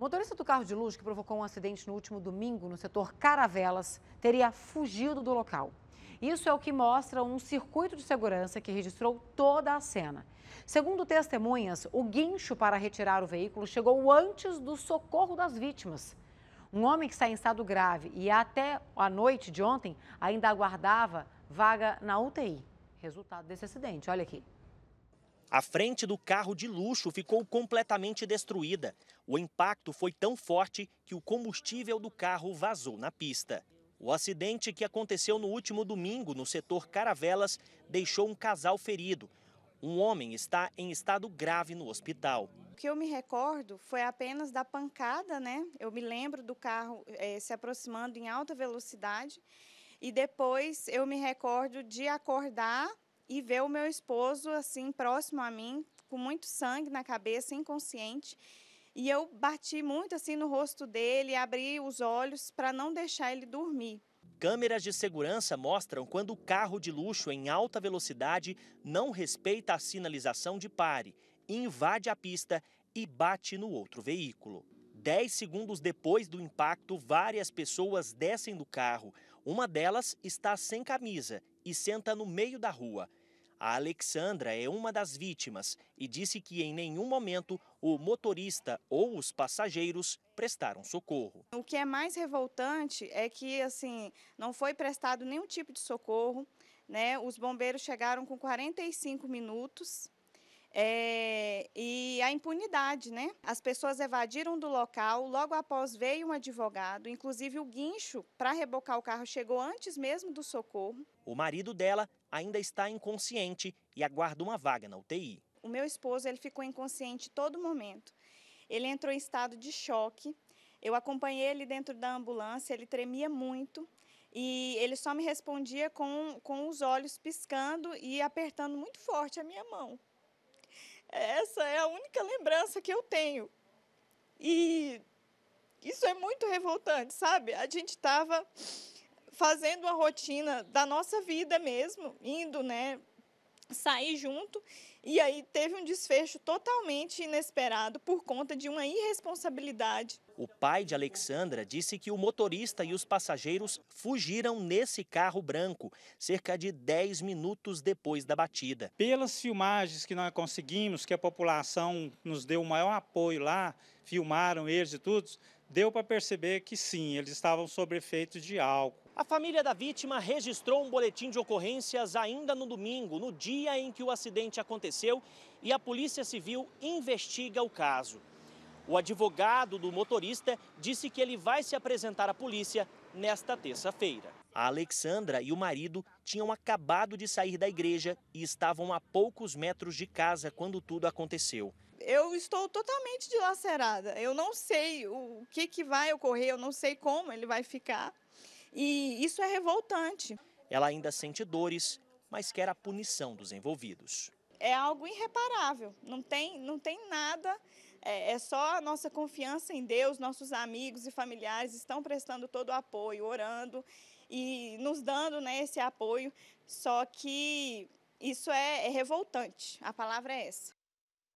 O motorista do carro de luz que provocou um acidente no último domingo no setor Caravelas teria fugido do local. Isso é o que mostra um circuito de segurança que registrou toda a cena. Segundo testemunhas, o guincho para retirar o veículo chegou antes do socorro das vítimas. Um homem que está em estado grave e até a noite de ontem ainda aguardava vaga na UTI. Resultado desse acidente, olha aqui. A frente do carro de luxo ficou completamente destruída. O impacto foi tão forte que o combustível do carro vazou na pista. O acidente que aconteceu no último domingo no setor Caravelas deixou um casal ferido. Um homem está em estado grave no hospital. O que eu me recordo foi apenas da pancada, né? Eu me lembro do carro eh, se aproximando em alta velocidade e depois eu me recordo de acordar e ver o meu esposo assim próximo a mim, com muito sangue na cabeça, inconsciente. E eu bati muito assim no rosto dele, abri os olhos para não deixar ele dormir. Câmeras de segurança mostram quando o carro de luxo em alta velocidade não respeita a sinalização de pare, invade a pista e bate no outro veículo. Dez segundos depois do impacto, várias pessoas descem do carro. Uma delas está sem camisa e senta no meio da rua. A Alexandra é uma das vítimas e disse que em nenhum momento o motorista ou os passageiros prestaram socorro. O que é mais revoltante é que assim não foi prestado nenhum tipo de socorro. Né? Os bombeiros chegaram com 45 minutos é, e a impunidade, né? As pessoas evadiram do local, logo após veio um advogado, inclusive o guincho para rebocar o carro chegou antes mesmo do socorro. O marido dela ainda está inconsciente e aguarda uma vaga na UTI. O meu esposo ele ficou inconsciente todo momento. Ele entrou em estado de choque. Eu acompanhei ele dentro da ambulância, ele tremia muito e ele só me respondia com, com os olhos piscando e apertando muito forte a minha mão. Essa é a única lembrança que eu tenho. E isso é muito revoltante, sabe? A gente estava fazendo a rotina da nossa vida mesmo, indo, né, sair junto e aí teve um desfecho totalmente inesperado por conta de uma irresponsabilidade. O pai de Alexandra disse que o motorista e os passageiros fugiram nesse carro branco cerca de 10 minutos depois da batida. Pelas filmagens que nós conseguimos, que a população nos deu o maior apoio lá, filmaram eles e tudo, deu para perceber que sim, eles estavam sob efeito de álcool. A família da vítima registrou um boletim de ocorrências ainda no domingo, no dia em que o acidente aconteceu, e a Polícia Civil investiga o caso. O advogado do motorista disse que ele vai se apresentar à polícia nesta terça-feira. A Alexandra e o marido tinham acabado de sair da igreja e estavam a poucos metros de casa quando tudo aconteceu eu estou totalmente dilacerada. Eu não sei o que, que vai ocorrer, eu não sei como ele vai ficar. E isso é revoltante. Ela ainda sente dores, mas quer a punição dos envolvidos. É algo irreparável, não tem, não tem nada é, é, só a nossa confiança em Deus, nossos amigos e familiares estão prestando todo o apoio, orando e nos dando né, esse apoio. Só que isso é, é revoltante, a palavra é essa.